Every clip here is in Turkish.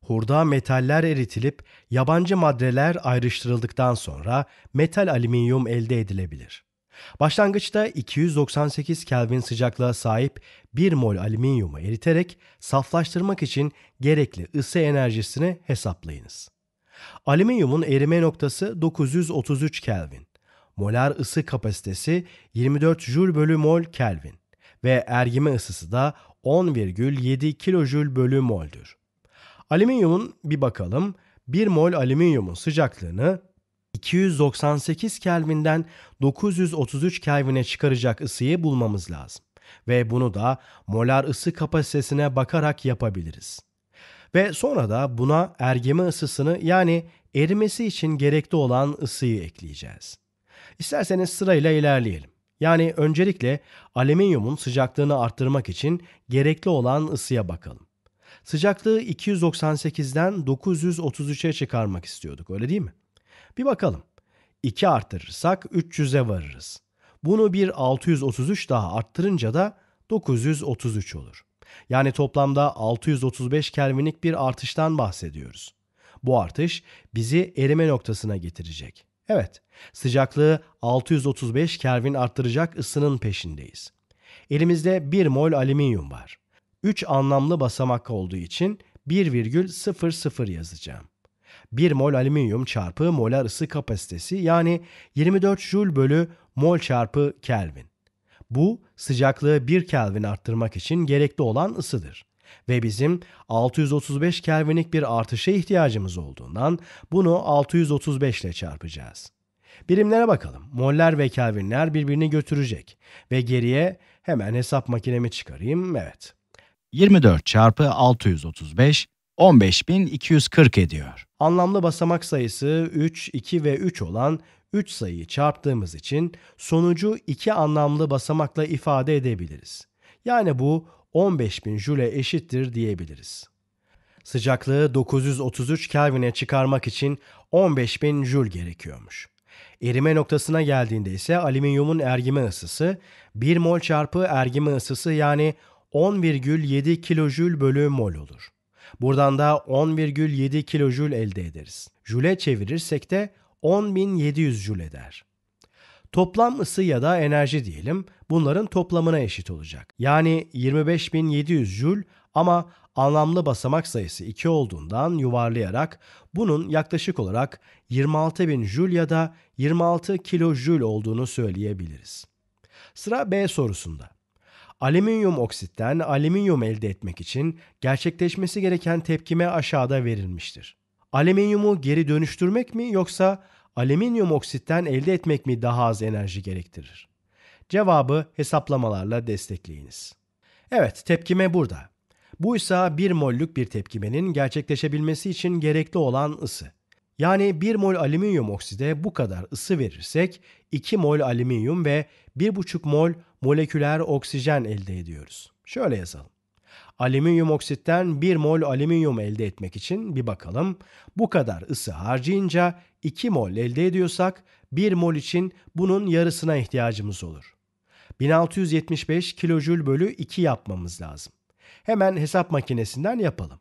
hurda metaller eritilip yabancı maddeler ayrıştırıldıktan sonra metal alüminyum elde edilebilir. Başlangıçta 298 Kelvin sıcaklığa sahip 1 mol alüminyumu eriterek saflaştırmak için gerekli ısı enerjisini hesaplayınız. Alüminyumun erime noktası 933 Kelvin. Molar ısı kapasitesi 24 Joule bölü mol Kelvin ve ergime ısısı da 10,7 kilojül bölü moldür. Alüminyumun bir bakalım. 1 mol alüminyumun sıcaklığını 298 Kelvin'den 933 Kelvin'e çıkaracak ısıyı bulmamız lazım. Ve bunu da molar ısı kapasitesine bakarak yapabiliriz. Ve sonra da buna ergeme ısısını yani erimesi için gerekli olan ısıyı ekleyeceğiz. İsterseniz sırayla ilerleyelim. Yani öncelikle alüminyumun sıcaklığını arttırmak için gerekli olan ısıya bakalım. Sıcaklığı 298'den 933'e çıkarmak istiyorduk öyle değil mi? Bir bakalım. 2 arttırırsak 300'e varırız. Bunu bir 633 daha arttırınca da 933 olur. Yani toplamda 635 Kelvinlik bir artıştan bahsediyoruz. Bu artış bizi erime noktasına getirecek. Evet, sıcaklığı 635 Kelvin arttıracak ısının peşindeyiz. Elimizde 1 mol alüminyum var. 3 anlamlı basamak olduğu için 1,00 yazacağım. 1 mol alüminyum çarpı molar ısı kapasitesi yani 24 jül bölü mol çarpı kelvin. Bu sıcaklığı 1 kelvin arttırmak için gerekli olan ısıdır. Ve bizim 635 kelvinlik bir artışa ihtiyacımız olduğundan bunu 635 ile çarpacağız. Birimlere bakalım. Moller ve kelvinler birbirini götürecek. Ve geriye hemen hesap makinemi çıkarayım. Evet. 24 çarpı 635 15240 ediyor. Anlamlı basamak sayısı 3, 2 ve 3 olan 3 sayıyı çarptığımız için sonucu 2 anlamlı basamakla ifade edebiliriz. Yani bu 15000 jüle eşittir diyebiliriz. Sıcaklığı 933 Kelvin'e çıkarmak için 15000 jül gerekiyormuş. Erime noktasına geldiğinde ise alüminyumun ergime ısısı 1 mol çarpı ergime ısısı yani 10,7 kilojül bölü mol olur. Buradan da 10,7 kilojül elde ederiz. Jüle çevirirsek de 10.700 jül eder. Toplam ısı ya da enerji diyelim bunların toplamına eşit olacak. Yani 25.700 jül ama anlamlı basamak sayısı 2 olduğundan yuvarlayarak bunun yaklaşık olarak 26.000 jül ya da 26 kilojül olduğunu söyleyebiliriz. Sıra B sorusunda. Alüminyum oksitten alüminyum elde etmek için gerçekleşmesi gereken tepkime aşağıda verilmiştir. Alüminyumu geri dönüştürmek mi yoksa alüminyum oksitten elde etmek mi daha az enerji gerektirir? Cevabı hesaplamalarla destekleyiniz. Evet, tepkime burada. Bu ise 1 mollük bir tepkimenin gerçekleşebilmesi için gerekli olan ısı. Yani 1 mol alüminyum okside bu kadar ısı verirsek 2 mol alüminyum ve 1,5 mol moleküler oksijen elde ediyoruz. Şöyle yazalım. Alüminyum oksitten 1 mol alüminyum elde etmek için bir bakalım. Bu kadar ısı harcayınca 2 mol elde ediyorsak 1 mol için bunun yarısına ihtiyacımız olur. 1675 kilojül bölü 2 yapmamız lazım. Hemen hesap makinesinden yapalım.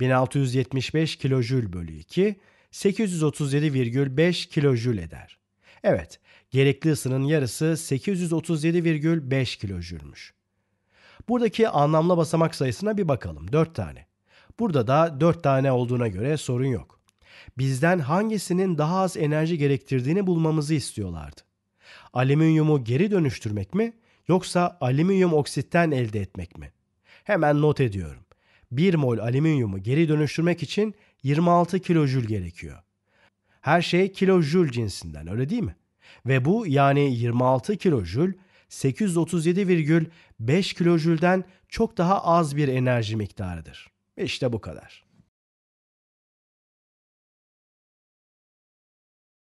1675 kilojül bölü 2 837,5 kilojül eder. Evet, gerekli ısının yarısı 837,5 kilojülmüş. Buradaki anlamlı basamak sayısına bir bakalım. 4 tane. Burada da 4 tane olduğuna göre sorun yok. Bizden hangisinin daha az enerji gerektirdiğini bulmamızı istiyorlardı. Alüminyumu geri dönüştürmek mi yoksa alüminyum oksitten elde etmek mi? Hemen not ediyorum. 1 mol alüminyumu geri dönüştürmek için 26 kilojül gerekiyor. Her şey kilojül cinsinden öyle değil mi? Ve bu yani 26 kilojül 837,5 kilojülden çok daha az bir enerji miktarıdır. İşte bu kadar.